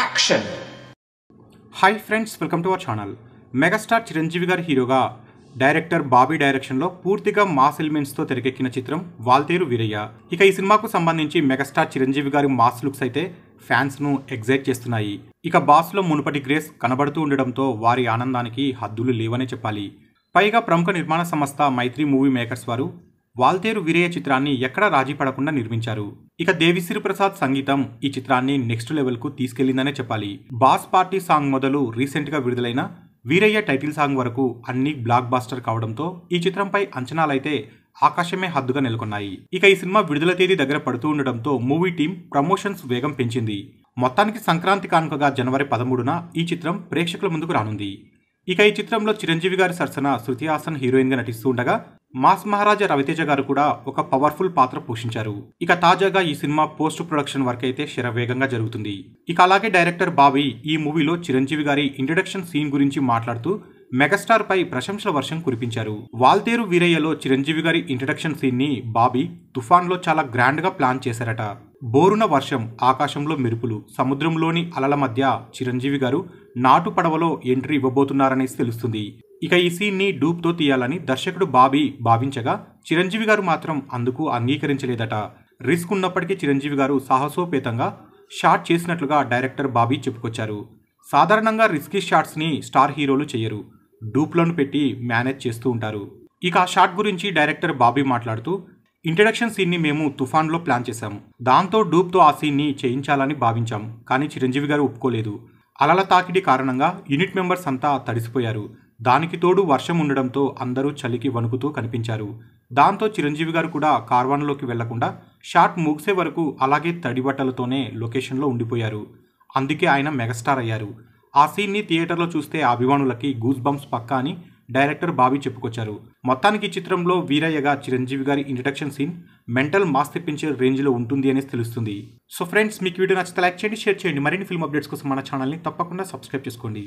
action hi friends welcome to our channel megastar Chiranjeevi గారి హీరోగా director Bobby డైరెక్షన్లో పూర్తిగా మాస్ ఎలిమెంట్స్తో తెరకెక్కిన చిత్రం వాల్తేరు వీరయ్య ఇక ఈ సినిమాకు సంబంధించి మెగాస్టార్ చిరంజీవి గారి మాస్ లుక్స్ అయితే ఫ్యాన్స్ను ఎగ్జైట్ చేస్తున్నాయి ఇక బాస్లో మునుపటి గ్రేస్ కనబడుతూ ఉండడంతో వారి ఆనందానికి హద్దులు లేవనే చెప్పాలి పైగా ప్రముఖ నిర్మాణ సంస్థ మైత్రి మూవీ మేకర్స్ వారు వాల్తేరు వీరయ్య చిత్రాన్ని ఎక్కడా రాజీ పడకుండా నిర్మించారు ఇక దేవిశ్రీ ప్రసాద్ సంగీతం ఈ చిత్రాన్ని నెక్స్ట్ లెవెల్ కు తీసుకెళ్లిందనే చెప్పాలి బాస్ పార్టీ సాంగ్ మొదలు రీసెంట్ గా విడుదలైన వీరయ్య టైటిల్ సాంగ్ వరకు అన్ని బ్లాక్ బాస్టర్ కావడంతో ఈ చిత్రంపై అంచనాలైతే ఆకాశమే హద్దుగా నెలకొన్నాయి ఇక ఈ సినిమా విడుదల తేదీ దగ్గర పడుతూ ఉండడంతో మూవీ టీం ప్రమోషన్స్ వేగం పెంచింది మొత్తానికి సంక్రాంతి కానుకగా జనవరి పదమూడున ఈ చిత్రం ప్రేక్షకుల ముందుకు రానుంది ఇక ఈ చిత్రంలో చిరంజీవి గారి సరసన శృతి హాసన్ హీరోయిన్గా నటిస్తూ ఉండగా మాస్ మహారాజా రవితేజ గారు కూడా ఒక పవర్ఫుల్ పాత్ర పోషించారు ఇక తాజాగా ఈ సినిమా పోస్ట్ ప్రొడక్షన్ వర్క్ అయితే శరవేగంగా జరుగుతుంది ఇక అలాగే డైరెక్టర్ బాబీ ఈ మూవీలో చిరంజీవి గారి ఇంట్రడక్షన్ సీన్ గురించి మాట్లాడుతూ మెగాస్టార్ పై ప్రశంసల వర్షం కురిపించారు వాల్తేరు వీరయ్యలో చిరంజీవి గారి ఇంట్రడక్షన్ సీన్ ని తుఫాన్ తుఫాన్లో చాలా గ్రాండ్ గా ప్లాన్ చేశారట బోరున వర్షం ఆకాశంలో మెరుపులు సముద్రంలోని అలల మధ్య చిరంజీవి గారు నాటు పడవలో ఎంట్రీ ఇవ్వబోతున్నారనేసి తెలుస్తుంది ఇక ఈ సీన్ని డూప్తో తీయాలని దర్శకుడు బాబీ భావించగా చిరంజీవి గారు మాత్రం అందుకు అంగీకరించలేదట రిస్క్ ఉన్నప్పటికీ చిరంజీవి గారు సాహసోపేతంగా షాట్ చేసినట్లుగా డైరెక్టర్ బాబీ చెప్పుకొచ్చారు సాధారణంగా రిస్కీ షాట్స్ని స్టార్ హీరోలు చేయరు డూప్లను పెట్టి మేనేజ్ చేస్తూ ఉంటారు ఇక ఆ షాట్ గురించి డైరెక్టర్ బాబీ మాట్లాడుతూ ఇంట్రడక్షన్ సీన్ని మేము తుఫాన్లో ప్లాన్ చేశాము దాంతో డూప్తో ఆ సీన్ని చేయించాలని భావించాం కానీ చిరంజీవి గారు ఒప్పుకోలేదు అలల తాకిడి కారణంగా యూనిట్ మెంబర్స్ అంతా తడిసిపోయారు దానికి తోడు వర్షం ఉండడంతో అందరూ చలికి వణుకుతూ కనిపించారు దాంతో చిరంజీవి గారు కూడా కార్వాన్లోకి వెళ్లకుండా షాట్ ముగిసే వరకు అలాగే తడిబట్టలతోనే లొకేషన్లో ఉండిపోయారు అందుకే ఆయన మెగాస్టార్ అయ్యారు ఆ సీన్ని థియేటర్లో చూస్తే అభిమానులకి గూస్ బంప్స్ పక్క అని డైరెక్టర్ బాబీ చెప్పుకొచ్చారు మొత్తానికి చిత్రంలో వీరయ్యగా చిరంజీవి గారి ఇంట్రడక్షన్ సీన్ మెంటల్ మాస్ తెప్పించే రేంజ్లో ఉంటుంది అనేది తెలుస్తుంది సో ఫ్రెండ్స్ మీకు వీడియో నచ్చితే లైక్ చేయండి షేర్ చేయండి మరిన్ని ఫిల్మ్ అప్డేట్స్ కోసం మన ఛానల్ని తప్పకుండా సబ్స్క్రైబ్ చేసుకోండి